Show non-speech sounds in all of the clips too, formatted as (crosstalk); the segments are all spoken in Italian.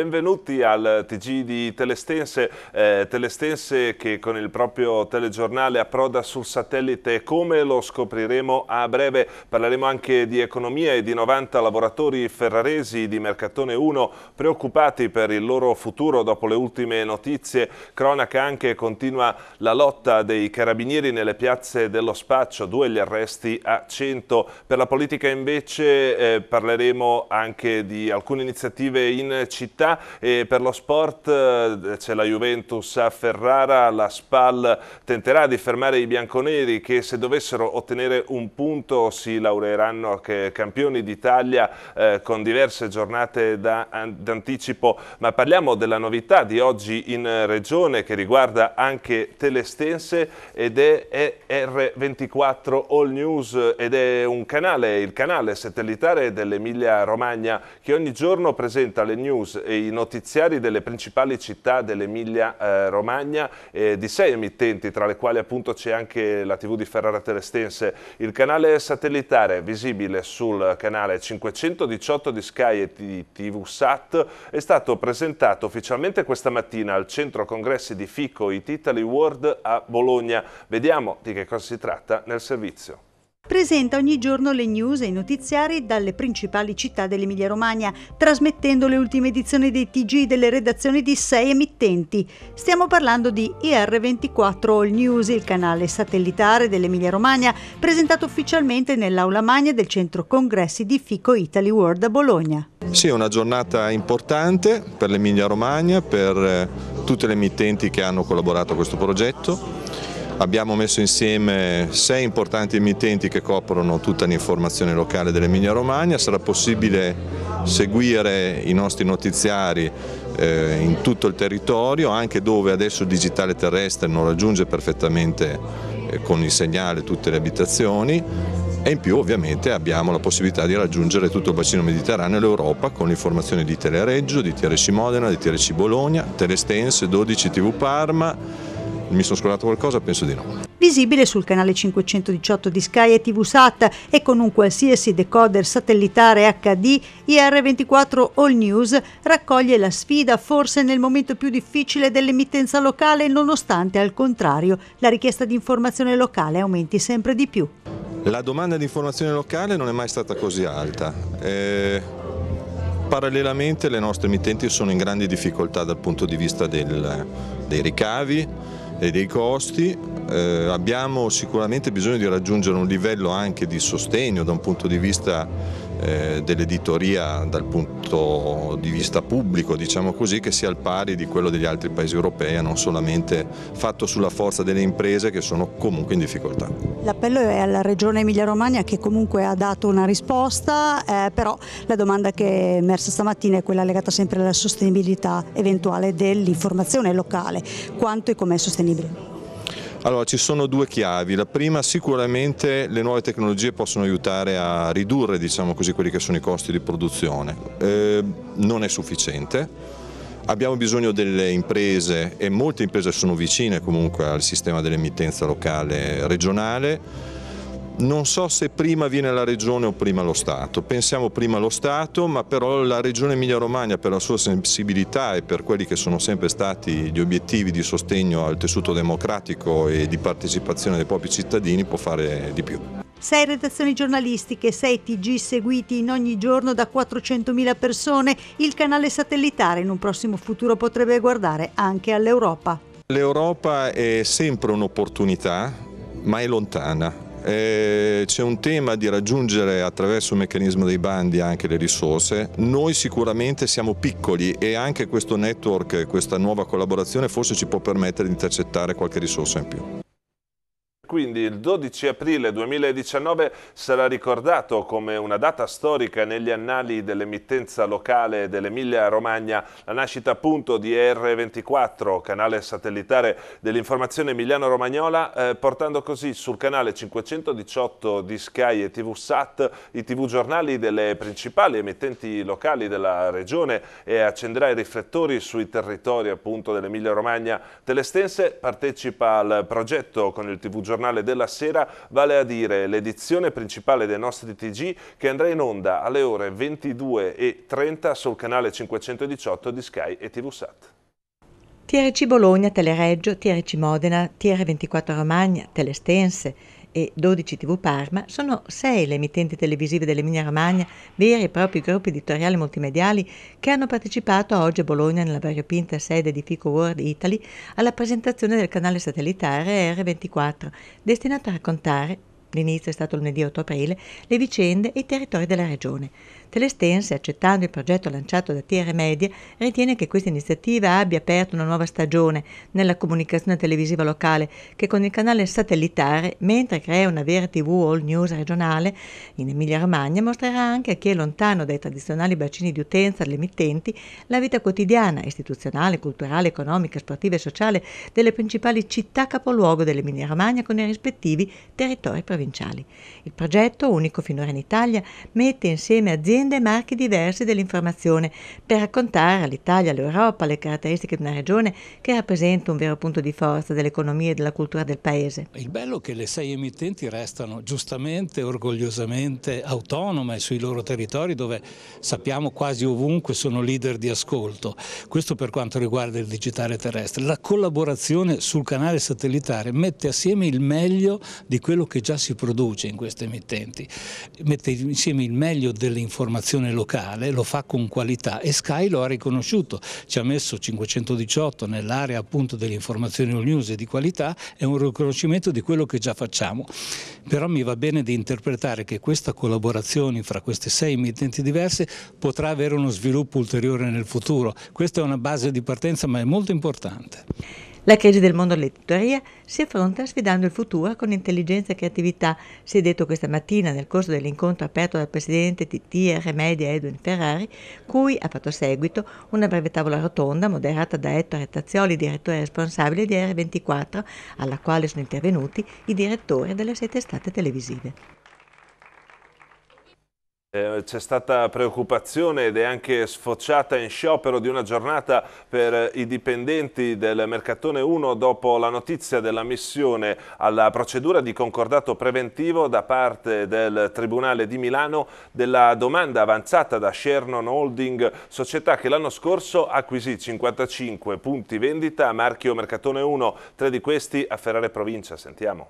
benvenuti al TG di Telestense, eh, Telestense che con il proprio telegiornale approda sul satellite come lo scopriremo a breve. Parleremo anche di economia e di 90 lavoratori ferraresi di Mercatone 1 preoccupati per il loro futuro dopo le ultime notizie. Cronaca anche continua la lotta dei carabinieri nelle piazze dello spaccio, due gli arresti a 100. Per la politica invece eh, parleremo anche di alcune iniziative in città e per lo sport eh, c'è la Juventus a Ferrara, la Spal tenterà di fermare i bianconeri che se dovessero ottenere un punto si laureeranno campioni d'Italia eh, con diverse giornate d'anticipo, ma parliamo della novità di oggi in regione che riguarda anche Telestense ed è ER24 All News ed è un canale, il canale satellitare dell'Emilia Romagna che ogni giorno presenta le news e i dei notiziari delle principali città dell'Emilia eh, Romagna, e eh, di sei emittenti, tra le quali appunto c'è anche la TV di Ferrara Telestense. Il canale satellitare visibile sul canale 518 di Sky e di TV Sat è stato presentato ufficialmente questa mattina al Centro Congressi di Fico It Italy World a Bologna. Vediamo di che cosa si tratta nel servizio presenta ogni giorno le news e i notiziari dalle principali città dell'Emilia-Romagna, trasmettendo le ultime edizioni dei TG delle redazioni di sei emittenti. Stiamo parlando di IR24 All News, il canale satellitare dell'Emilia-Romagna, presentato ufficialmente nell'aula magna del centro congressi di Fico Italy World a Bologna. Sì, è una giornata importante per l'Emilia-Romagna, per eh, tutte le emittenti che hanno collaborato a questo progetto Abbiamo messo insieme sei importanti emittenti che coprono tutta l'informazione locale dell'Emilia Romagna, sarà possibile seguire i nostri notiziari eh, in tutto il territorio, anche dove adesso il digitale terrestre non raggiunge perfettamente eh, con il segnale tutte le abitazioni e in più ovviamente abbiamo la possibilità di raggiungere tutto il bacino mediterraneo e l'Europa con l'informazione di Telereggio, di TRC Modena, di TRC Bologna, Telestense, 12 TV Parma, mi sono scordato qualcosa? Penso di no. Visibile sul canale 518 di Sky e TV Sat e con un qualsiasi decoder satellitare HD, IR24 All News raccoglie la sfida forse nel momento più difficile dell'emittenza locale nonostante al contrario la richiesta di informazione locale aumenti sempre di più. La domanda di informazione locale non è mai stata così alta. Eh, parallelamente le nostre emittenti sono in grandi difficoltà dal punto di vista del, dei ricavi, e dei costi, eh, abbiamo sicuramente bisogno di raggiungere un livello anche di sostegno da un punto di vista eh, dell'editoria dal punto di vista pubblico, diciamo così, che sia al pari di quello degli altri paesi europei e non solamente fatto sulla forza delle imprese che sono comunque in difficoltà. L'appello è alla Regione Emilia-Romagna che comunque ha dato una risposta, eh, però la domanda che è emersa stamattina è quella legata sempre alla sostenibilità eventuale dell'informazione locale, quanto e com'è sostenibile. Allora ci sono due chiavi, la prima sicuramente le nuove tecnologie possono aiutare a ridurre diciamo così, quelli che sono i costi di produzione, eh, non è sufficiente. Abbiamo bisogno delle imprese e molte imprese sono vicine comunque al sistema dell'emittenza locale regionale non so se prima viene la Regione o prima lo Stato, pensiamo prima lo Stato, ma però la Regione Emilia-Romagna per la sua sensibilità e per quelli che sono sempre stati gli obiettivi di sostegno al tessuto democratico e di partecipazione dei propri cittadini può fare di più. Sei redazioni giornalistiche, sei TG seguiti in ogni giorno da 400.000 persone, il canale satellitare in un prossimo futuro potrebbe guardare anche all'Europa. L'Europa è sempre un'opportunità, ma è lontana eh, c'è un tema di raggiungere attraverso il meccanismo dei bandi anche le risorse. Noi sicuramente siamo piccoli e anche questo network, questa nuova collaborazione forse ci può permettere di intercettare qualche risorsa in più. Quindi il 12 aprile 2019 sarà ricordato come una data storica negli annali dell'emittenza locale dell'Emilia Romagna, la nascita appunto di R24, canale satellitare dell'informazione emiliano-romagnola, eh, portando così sul canale 518 di Sky e TV Sat i TV giornali delle principali emittenti locali della regione e accenderà i riflettori sui territori appunto dell'Emilia Romagna. Telestense partecipa al progetto con il TV giornale giornale della sera, vale a dire l'edizione principale dei nostri TG che andrà in onda alle ore 22 e 30 sul canale 518 di Sky e TV Sat. TRC Bologna, Telereggio, TRC Modena, TR24 Romagna, Telestense, e 12 TV Parma, sono sei le emittenti televisive dell'Emilia Romagna, veri e propri gruppi editoriali multimediali che hanno partecipato oggi a Bologna nella variopinta sede di Fico World Italy alla presentazione del canale satellitare R24, destinato a raccontare, l'inizio è stato lunedì 8 aprile, le vicende e i territori della regione. Telestense, accettando il progetto lanciato da TR Media, ritiene che questa iniziativa abbia aperto una nuova stagione nella comunicazione televisiva locale che con il canale satellitare, mentre crea una vera TV all news regionale in Emilia-Romagna, mostrerà anche a chi è lontano dai tradizionali bacini di utenza delle emittenti la vita quotidiana, istituzionale, culturale, economica, sportiva e sociale delle principali città capoluogo dell'Emilia Romagna con i rispettivi territori provinciali. Il progetto, unico finora in Italia, mette insieme aziende aziende e marchi diversi dell'informazione per raccontare all'Italia, all'Europa le caratteristiche di una regione che rappresenta un vero punto di forza dell'economia e della cultura del paese. Il bello è che le sei emittenti restano giustamente, orgogliosamente autonome sui loro territori dove sappiamo quasi ovunque sono leader di ascolto. Questo per quanto riguarda il digitale terrestre. La collaborazione sul canale satellitare mette assieme il meglio di quello che già si produce in queste emittenti, mette insieme il meglio delle informazioni formazione locale, lo fa con qualità e Sky lo ha riconosciuto, ci ha messo 518 nell'area appunto dell'informazione all news e di qualità, è un riconoscimento di quello che già facciamo, però mi va bene di interpretare che questa collaborazione fra queste sei emittenti diverse potrà avere uno sviluppo ulteriore nel futuro, questa è una base di partenza ma è molto importante. La crisi del mondo dell'editoria si affronta sfidando il futuro con intelligenza e creatività, si è detto questa mattina nel corso dell'incontro aperto dal presidente di TR Media Edwin Ferrari, cui ha fatto seguito una breve tavola rotonda moderata da Ettore Tazzioli, direttore responsabile di R24, alla quale sono intervenuti i direttori delle sette state televisive. Eh, C'è stata preoccupazione ed è anche sfociata in sciopero di una giornata per i dipendenti del Mercatone 1 dopo la notizia della missione alla procedura di concordato preventivo da parte del Tribunale di Milano della domanda avanzata da Shernon Holding, società che l'anno scorso acquisì 55 punti vendita a marchio Mercatone 1, tre di questi a Ferrare Provincia. Sentiamo.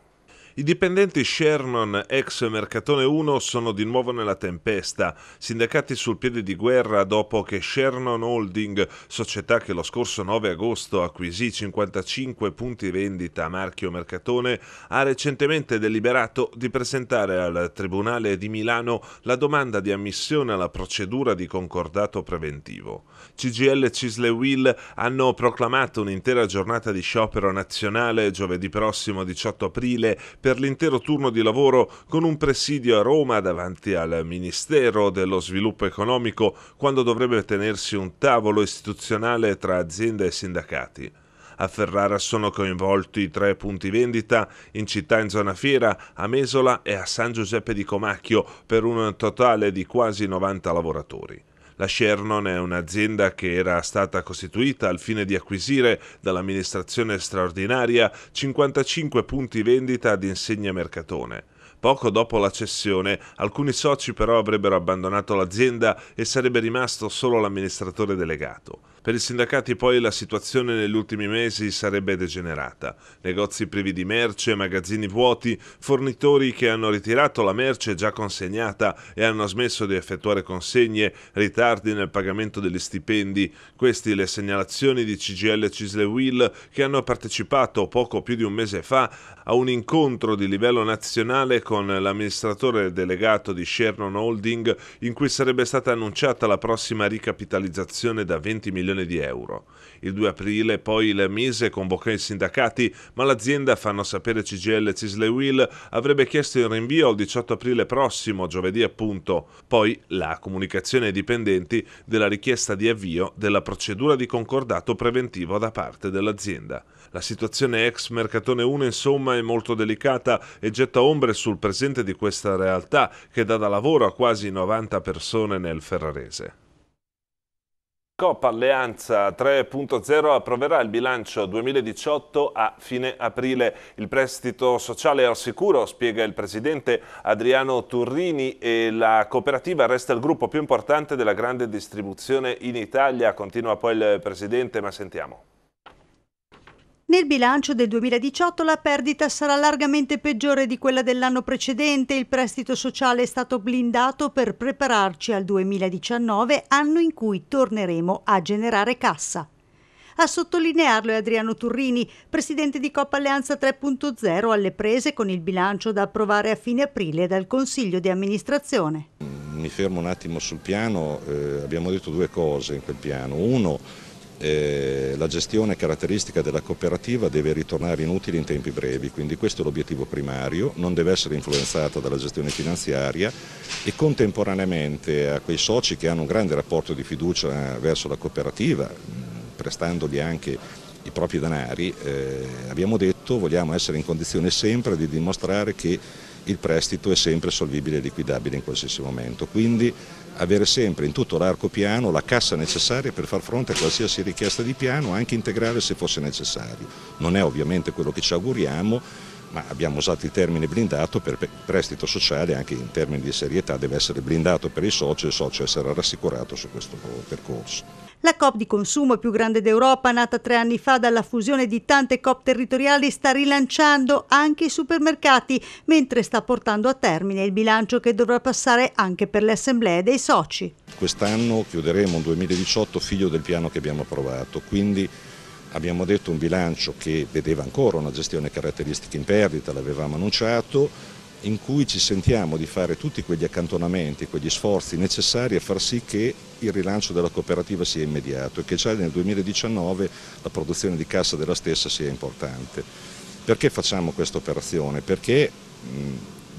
I dipendenti Shernon, ex Mercatone 1, sono di nuovo nella tempesta, sindacati sul piede di guerra dopo che Shernon Holding, società che lo scorso 9 agosto acquisì 55 punti vendita a marchio Mercatone, ha recentemente deliberato di presentare al Tribunale di Milano la domanda di ammissione alla procedura di concordato preventivo. CGL Cisle Will hanno proclamato un'intera giornata di sciopero nazionale giovedì prossimo 18 aprile per per l'intero turno di lavoro con un presidio a Roma davanti al Ministero dello Sviluppo Economico quando dovrebbe tenersi un tavolo istituzionale tra azienda e sindacati. A Ferrara sono coinvolti tre punti vendita, in città in zona fiera, a Mesola e a San Giuseppe di Comacchio, per un totale di quasi 90 lavoratori. La Shernon è un'azienda che era stata costituita al fine di acquisire dall'amministrazione straordinaria 55 punti vendita ad insegna Mercatone. Poco dopo la cessione, alcuni soci però avrebbero abbandonato l'azienda e sarebbe rimasto solo l'amministratore delegato. Per i sindacati poi la situazione negli ultimi mesi sarebbe degenerata. Negozi privi di merce, magazzini vuoti, fornitori che hanno ritirato la merce già consegnata e hanno smesso di effettuare consegne, ritardi nel pagamento degli stipendi. Queste le segnalazioni di CGL Cisle Will che hanno partecipato poco più di un mese fa a un incontro di livello nazionale con l'amministratore delegato di Shernon Holding in cui sarebbe stata annunciata la prossima ricapitalizzazione da 20 milioni milioni di euro. Il 2 aprile poi il Mise convocò i sindacati, ma l'azienda, fanno sapere CGL Cisle Will, avrebbe chiesto il rinvio al 18 aprile prossimo, giovedì appunto. Poi la comunicazione ai dipendenti della richiesta di avvio della procedura di concordato preventivo da parte dell'azienda. La situazione ex Mercatone 1 insomma è molto delicata e getta ombre sul presente di questa realtà che dà da lavoro a quasi 90 persone nel Ferrarese. Coppa Alleanza 3.0 approverà il bilancio 2018 a fine aprile. Il prestito sociale è al sicuro, spiega il presidente Adriano Turrini e la cooperativa resta il gruppo più importante della grande distribuzione in Italia. Continua poi il presidente, ma sentiamo. Nel bilancio del 2018 la perdita sarà largamente peggiore di quella dell'anno precedente, il prestito sociale è stato blindato per prepararci al 2019, anno in cui torneremo a generare cassa. A sottolinearlo è Adriano Turrini, presidente di Coppa Alleanza 3.0, alle prese con il bilancio da approvare a fine aprile dal Consiglio di amministrazione. Mi fermo un attimo sul piano, eh, abbiamo detto due cose in quel piano. Uno, eh, la gestione caratteristica della cooperativa deve ritornare inutile in tempi brevi, quindi questo è l'obiettivo primario, non deve essere influenzata dalla gestione finanziaria e contemporaneamente a quei soci che hanno un grande rapporto di fiducia verso la cooperativa, prestandogli anche i propri denari, eh, abbiamo detto vogliamo essere in condizione sempre di dimostrare che il prestito è sempre solvibile e liquidabile in qualsiasi momento. Quindi avere sempre in tutto l'arco piano la cassa necessaria per far fronte a qualsiasi richiesta di piano, anche integrale se fosse necessario. Non è ovviamente quello che ci auguriamo, ma abbiamo usato il termine blindato per prestito sociale, anche in termini di serietà deve essere blindato per il socio e il socio essere rassicurato su questo percorso. La COP di consumo più grande d'Europa, nata tre anni fa dalla fusione di tante COP territoriali, sta rilanciando anche i supermercati, mentre sta portando a termine il bilancio che dovrà passare anche per le assemblee dei soci. Quest'anno chiuderemo un 2018 figlio del piano che abbiamo approvato, quindi abbiamo detto un bilancio che vedeva ancora una gestione caratteristica in perdita, l'avevamo annunciato, in cui ci sentiamo di fare tutti quegli accantonamenti, quegli sforzi necessari a far sì che il rilancio della cooperativa sia immediato e che già nel 2019 la produzione di cassa della stessa sia importante. Perché facciamo questa operazione? Perché mh,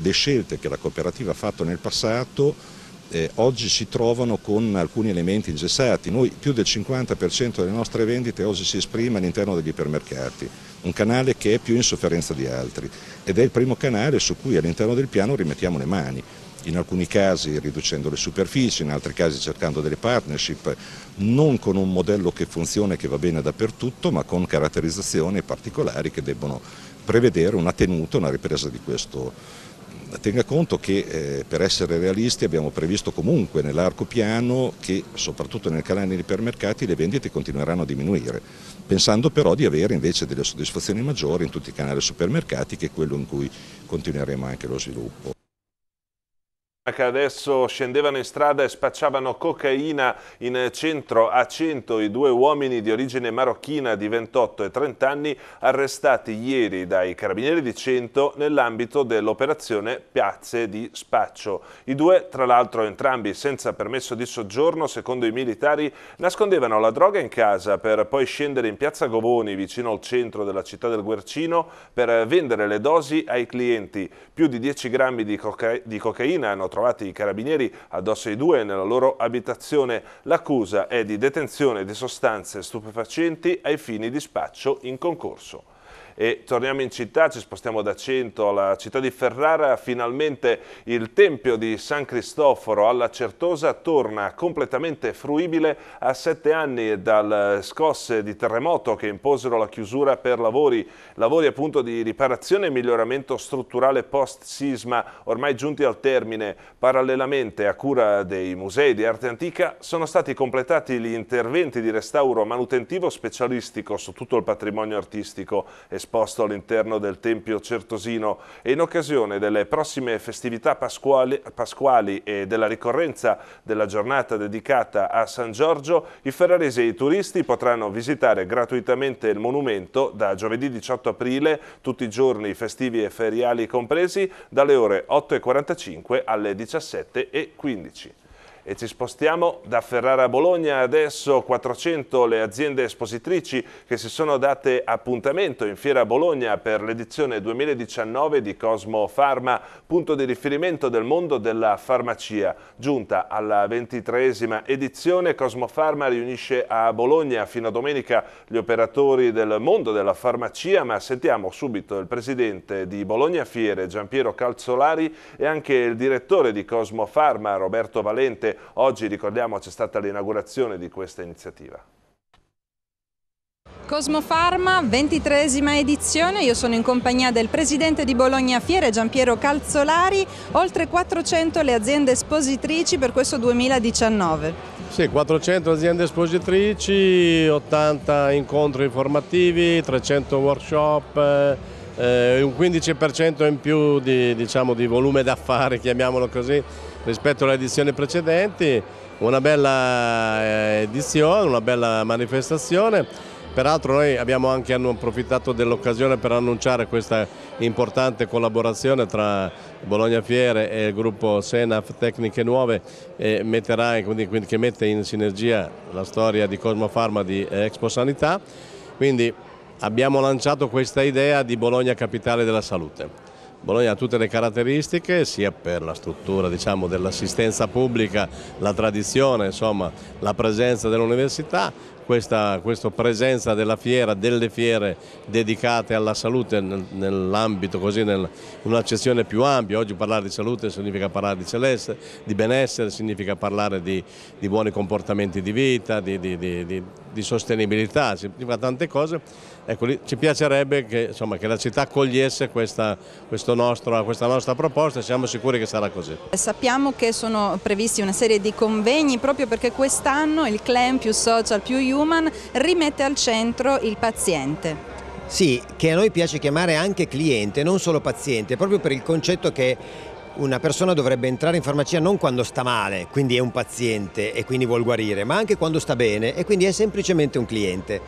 le scelte che la cooperativa ha fatto nel passato eh, oggi si trovano con alcuni elementi ingessati. Noi più del 50% delle nostre vendite oggi si esprime all'interno degli ipermercati, un canale che è più in sofferenza di altri ed è il primo canale su cui all'interno del piano rimettiamo le mani in alcuni casi riducendo le superfici, in altri casi cercando delle partnership, non con un modello che funziona e che va bene dappertutto, ma con caratterizzazioni particolari che debbono prevedere una tenuta, una ripresa di questo. Tenga conto che eh, per essere realisti abbiamo previsto comunque nell'arco piano che soprattutto nel canale degli ipermercati le vendite continueranno a diminuire, pensando però di avere invece delle soddisfazioni maggiori in tutti i canali supermercati che è quello in cui continueremo anche lo sviluppo che adesso scendevano in strada e spacciavano cocaina in centro a 100 i due uomini di origine marocchina di 28 e 30 anni arrestati ieri dai carabinieri di 100 nell'ambito dell'operazione Piazze di Spaccio. I due, tra l'altro entrambi senza permesso di soggiorno, secondo i militari, nascondevano la droga in casa per poi scendere in Piazza Govoni, vicino al centro della città del Guercino, per vendere le dosi ai clienti. Più di 10 grammi di, coca di cocaina hanno trovati i carabinieri addosso ai due nella loro abitazione. L'accusa è di detenzione di sostanze stupefacenti ai fini di spaccio in concorso e torniamo in città, ci spostiamo da Cento alla città di Ferrara, finalmente il Tempio di San Cristoforo alla Certosa torna completamente fruibile a sette anni dalle scosse di terremoto che imposero la chiusura per lavori, lavori appunto di riparazione e miglioramento strutturale post-sisma ormai giunti al termine. Parallelamente a cura dei musei di arte antica sono stati completati gli interventi di restauro manutentivo specialistico su tutto il patrimonio artistico esposto esposto all'interno del Tempio Certosino e in occasione delle prossime festività pasquali, pasquali e della ricorrenza della giornata dedicata a San Giorgio, i ferraresi e i turisti potranno visitare gratuitamente il monumento da giovedì 18 aprile, tutti i giorni festivi e feriali compresi, dalle ore 8.45 alle 17.15. E ci spostiamo da Ferrara a Bologna, adesso 400 le aziende espositrici che si sono date appuntamento in Fiera Bologna per l'edizione 2019 di Cosmo Pharma, punto di riferimento del mondo della farmacia. Giunta alla ventitreesima edizione, Cosmo Pharma riunisce a Bologna fino a domenica gli operatori del mondo della farmacia, ma sentiamo subito il presidente di Bologna Fiere, Giampiero Calzolari, e anche il direttore di Cosmo Pharma, Roberto Valente, oggi, ricordiamo, c'è stata l'inaugurazione di questa iniziativa. Cosmo Pharma, ventitresima edizione, io sono in compagnia del presidente di Bologna Fiere Giampiero Calzolari, oltre 400 le aziende espositrici per questo 2019. Sì, 400 aziende espositrici, 80 incontri informativi, 300 workshop, eh, un 15% in più di, diciamo, di volume d'affari, chiamiamolo così, rispetto alle edizioni precedenti, una bella eh, edizione, una bella manifestazione. Peraltro noi abbiamo anche approfittato dell'occasione per annunciare questa importante collaborazione tra Bologna Fiere e il gruppo Senaf Tecniche Nuove metterà, quindi, che mette in sinergia la storia di Cosmo Pharma di Expo Sanità. Quindi abbiamo lanciato questa idea di Bologna Capitale della Salute. Bologna ha tutte le caratteristiche sia per la struttura diciamo, dell'assistenza pubblica, la tradizione, insomma, la presenza dell'università, questa, questa, presenza della fiera, delle fiere dedicate alla salute nell'ambito così, nel, in un'accezione più ampia. Oggi parlare di salute significa parlare di celeste, di benessere, significa parlare di, di buoni comportamenti di vita, di, di, di sostenibilità, significa tante cose Ecco, ci piacerebbe che, insomma, che la città accogliesse questa, nostro, questa nostra proposta e siamo sicuri che sarà così. Sappiamo che sono previsti una serie di convegni proprio perché quest'anno il CLEM più social più human rimette al centro il paziente. Sì, che a noi piace chiamare anche cliente, non solo paziente, proprio per il concetto che una persona dovrebbe entrare in farmacia non quando sta male, quindi è un paziente e quindi vuol guarire, ma anche quando sta bene e quindi è semplicemente un cliente.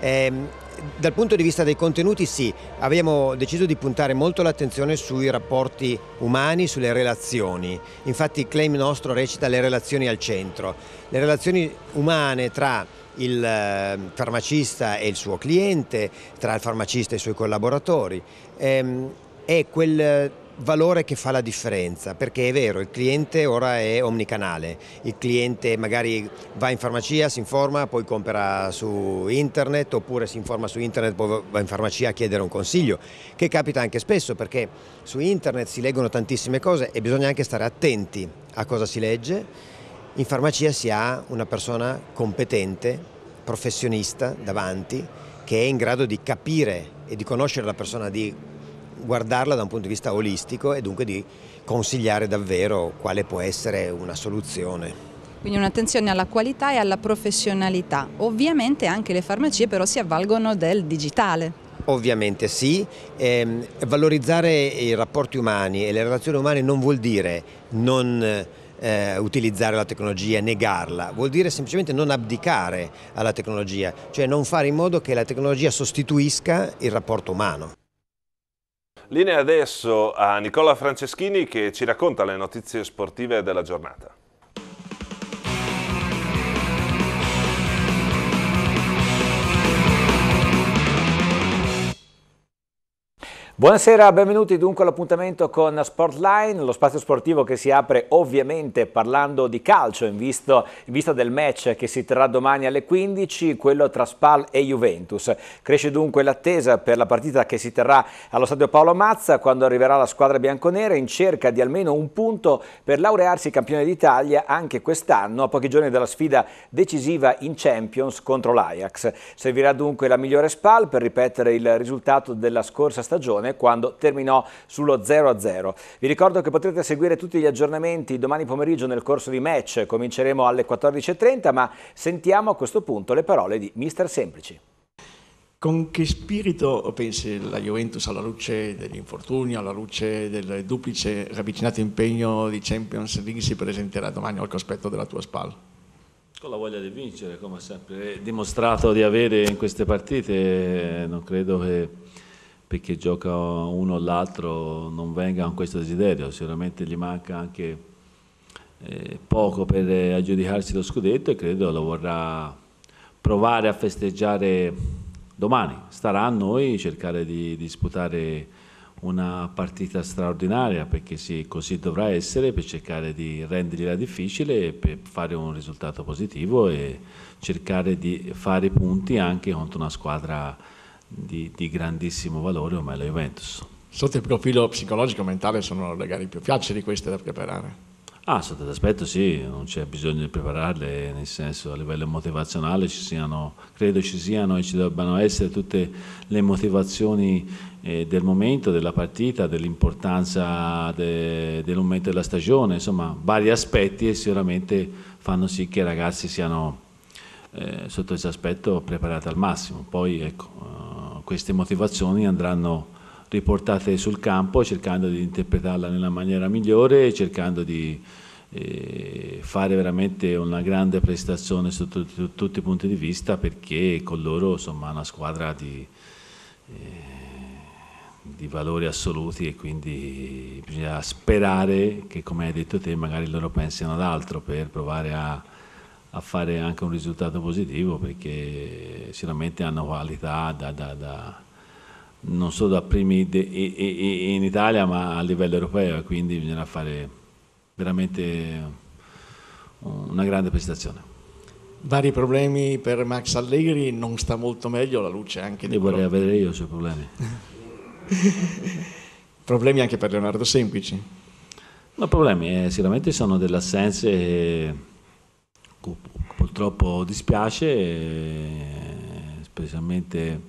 Ehm, dal punto di vista dei contenuti sì, abbiamo deciso di puntare molto l'attenzione sui rapporti umani, sulle relazioni. Infatti il claim nostro recita le relazioni al centro. Le relazioni umane tra il ehm, farmacista e il suo cliente, tra il farmacista e i suoi collaboratori. Ehm, è quel valore che fa la differenza, perché è vero, il cliente ora è omnicanale, il cliente magari va in farmacia, si informa, poi compra su internet, oppure si informa su internet, poi va in farmacia a chiedere un consiglio, che capita anche spesso perché su internet si leggono tantissime cose e bisogna anche stare attenti a cosa si legge. In farmacia si ha una persona competente, professionista davanti, che è in grado di capire e di conoscere la persona, di guardarla da un punto di vista olistico e dunque di consigliare davvero quale può essere una soluzione. Quindi un'attenzione alla qualità e alla professionalità. Ovviamente anche le farmacie però si avvalgono del digitale. Ovviamente sì, eh, valorizzare i rapporti umani e le relazioni umane non vuol dire non eh, utilizzare la tecnologia, negarla, vuol dire semplicemente non abdicare alla tecnologia, cioè non fare in modo che la tecnologia sostituisca il rapporto umano. Linea adesso a Nicola Franceschini che ci racconta le notizie sportive della giornata. Buonasera, benvenuti dunque all'appuntamento con Sportline, lo spazio sportivo che si apre ovviamente parlando di calcio in, visto, in, vista del match che si terrà domani alle 15, quello tra Spal e Juventus. Cresce dunque l'attesa per la partita che si terrà allo stadio Paolo Mazza quando arriverà la squadra bianconera in cerca di almeno un punto per laurearsi campione d'Italia anche quest'anno a pochi giorni dalla sfida decisiva in Champions contro l'Ajax. Servirà dunque la migliore Spal per ripetere il risultato della scorsa stagione Crotone eh, quando terminò sullo 0-0. Vi ricordo che potrete seguire tutti gli aggiornamenti domani pomeriggio nel corso di match, cominceremo alle 14.30 ma sentiamo a questo punto le parole di Mister Semplici. Con che spirito pensi la Juventus alla luce degli infortuni, alla luce del duplice ravvicinato impegno di Champions League si presenterà domani al cospetto della tua spalla? Con la voglia di vincere, come sempre dimostrato di avere in queste partite, eh, non credo che perché gioca uno o l'altro non venga con questo desiderio, sicuramente gli manca anche eh, poco per aggiudicarsi lo scudetto e credo lo vorrà provare a festeggiare domani, starà a noi cercare di disputare una partita straordinaria perché sì, così dovrà essere per cercare di rendergliela difficile per fare un risultato positivo e cercare di fare punti anche contro una squadra di, di grandissimo valore ormai la Juventus. Sotto il profilo psicologico e mentale sono le gare più facili queste da preparare? Ah, sotto l'aspetto sì, non c'è bisogno di prepararle, nel senso a livello motivazionale ci siano, credo ci siano e ci debbano essere tutte le motivazioni eh, del momento, della partita, dell'importanza de, del momento della stagione, insomma vari aspetti e sicuramente fanno sì che i ragazzi siano eh, sotto questo aspetto preparati al massimo. Poi ecco, queste motivazioni andranno riportate sul campo cercando di interpretarla nella maniera migliore cercando di eh, fare veramente una grande prestazione sotto tutti i punti di vista perché con loro insomma è una squadra di, eh, di valori assoluti e quindi bisogna sperare che come hai detto te magari loro pensino ad altro per provare a a fare anche un risultato positivo perché sicuramente hanno qualità da, da, da, non solo da primi de, in Italia ma a livello europeo e quindi bisognerà fare veramente una grande prestazione. Vari problemi per Max Allegri, non sta molto meglio la luce anche di... Io vorrei pro... avere io i suoi problemi. (laughs) problemi anche per Leonardo Semplici? No, problemi eh, sicuramente sono delle assenze... Eh, Ecco, purtroppo dispiace, eh, specialmente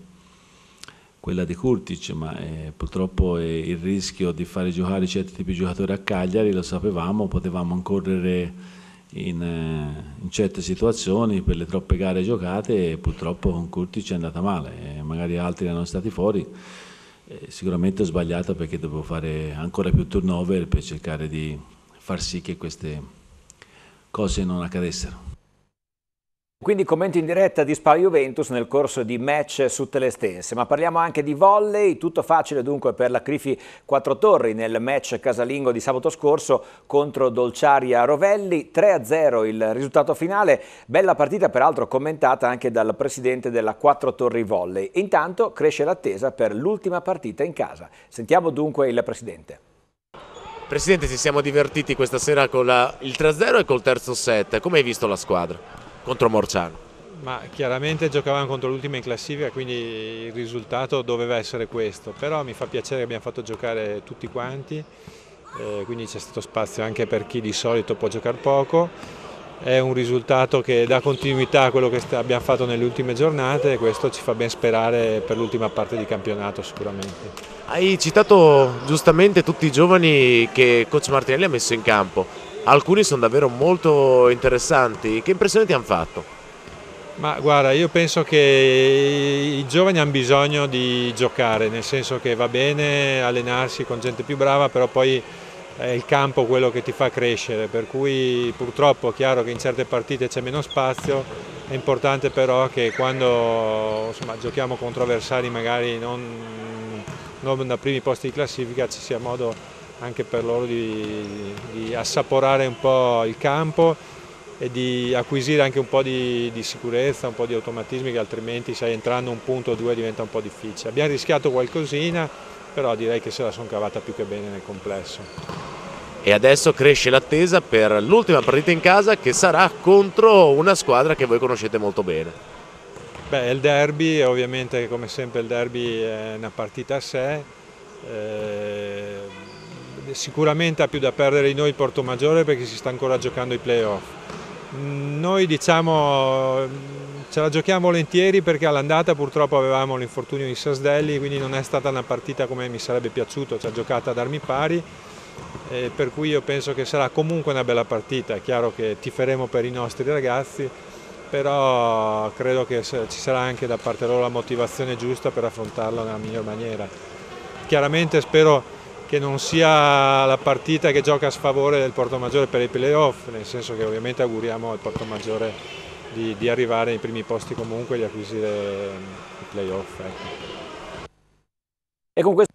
quella di Kurtic, ma eh, purtroppo eh, il rischio di fare giocare certi tipi di giocatori a Cagliari lo sapevamo, potevamo incorrere in, eh, in certe situazioni per le troppe gare giocate e purtroppo con Kurtic è andata male, eh, magari altri erano stati fuori, eh, sicuramente ho sbagliato perché dovevo fare ancora più turnover per cercare di far sì che queste cose non accadessero. Quindi commento in diretta di Spa Juventus nel corso di match su Telestense, ma parliamo anche di volley, tutto facile dunque per la Crifi Quattro Torri nel match casalingo di sabato scorso contro Dolciaria Rovelli, 3-0 il risultato finale, bella partita peraltro commentata anche dal presidente della Quattro Torri Volley. Intanto cresce l'attesa per l'ultima partita in casa. Sentiamo dunque il presidente. Presidente, ci siamo divertiti questa sera con la, il 3-0 e col terzo set. Come hai visto la squadra contro Morciano? Ma chiaramente giocavamo contro l'ultima in classifica, quindi il risultato doveva essere questo. Però mi fa piacere che abbiamo fatto giocare tutti quanti, eh, quindi c'è stato spazio anche per chi di solito può giocare poco. È un risultato che dà continuità a quello che abbiamo fatto nelle ultime giornate e questo ci fa ben sperare per l'ultima parte di campionato sicuramente. Hai citato giustamente tutti i giovani che Coach Martinelli ha messo in campo. Alcuni sono davvero molto interessanti. Che impressione ti hanno fatto? Ma guarda, io penso che i giovani hanno bisogno di giocare, nel senso che va bene allenarsi con gente più brava, però poi è il campo quello che ti fa crescere, per cui purtroppo è chiaro che in certe partite c'è meno spazio, è importante però che quando insomma, giochiamo contro avversari magari non non da primi posti di classifica ci sia modo anche per loro di, di assaporare un po' il campo e di acquisire anche un po' di, di, sicurezza, un po' di automatismi che altrimenti sai, entrando un punto o due diventa un po' difficile. Abbiamo rischiato qualcosina, però direi che se la sono cavata più che bene nel complesso. E adesso cresce l'attesa per l'ultima partita in casa che sarà contro una squadra che voi conoscete molto bene. Beh, il derby, ovviamente come sempre il derby è una partita a sé, eh, sicuramente ha più da perdere di noi il Porto Maggiore perché si sta ancora giocando i playoff. Mm, noi diciamo mm, ce la giochiamo volentieri perché all'andata purtroppo avevamo l'infortunio di Sasdelli, quindi non è stata una partita come mi sarebbe piaciuto, ci ha giocata ad armi pari, eh, per cui io penso che sarà comunque una bella partita, è chiaro che tiferemo per i nostri ragazzi però credo che ci sarà anche da parte loro la motivazione giusta per affrontarla nella miglior maniera. Chiaramente spero che non sia la partita che gioca a sfavore del Porto Maggiore per i playoff, nel senso che ovviamente auguriamo al Portomaggiore di, di arrivare ai primi posti comunque e di acquisire i playoff. Ecco. E con questo...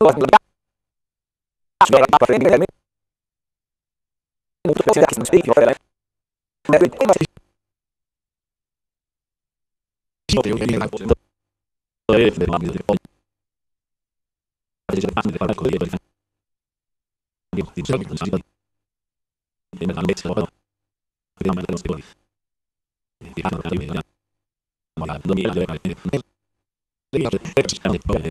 ¿No te voy a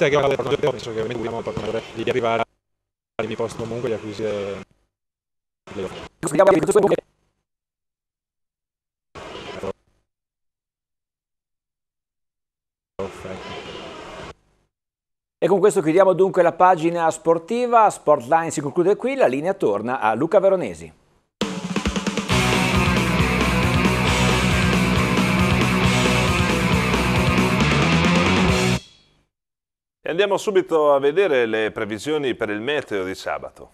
Te che avevamo parlato di penso che ovviamente dobbiamo parlare di arrivare al posto comunque di acquisire le E con questo chiudiamo dunque la pagina sportiva, Sportline si conclude qui, la linea torna a Luca Veronesi. Andiamo subito a vedere le previsioni per il meteo di sabato.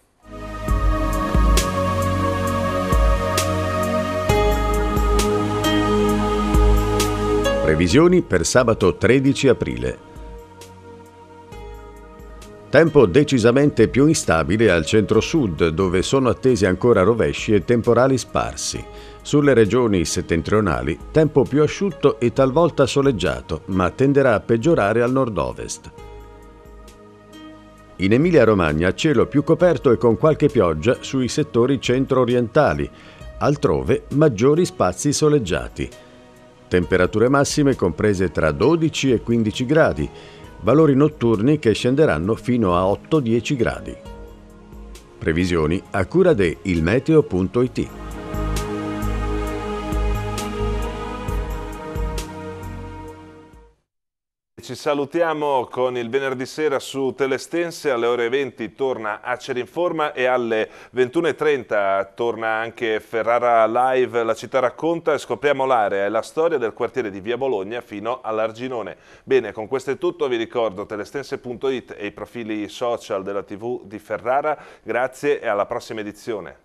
Previsioni per sabato 13 aprile. Tempo decisamente più instabile al centro-sud, dove sono attesi ancora rovesci e temporali sparsi. Sulle regioni settentrionali, tempo più asciutto e talvolta soleggiato, ma tenderà a peggiorare al nord-ovest. In Emilia-Romagna cielo più coperto e con qualche pioggia sui settori centro-orientali, altrove maggiori spazi soleggiati. Temperature massime comprese tra 12 e 15 gradi, valori notturni che scenderanno fino a 8-10 gradi. Previsioni a cura de ilmeteo.it ci salutiamo con il venerdì sera su Telestense, alle ore 20 torna Acer Informa e alle 21.30 torna anche Ferrara Live, la città racconta e scopriamo l'area e la storia del quartiere di Via Bologna fino all'Arginone. Bene, con questo è tutto, vi ricordo telestense.it e i profili social della TV di Ferrara, grazie e alla prossima edizione.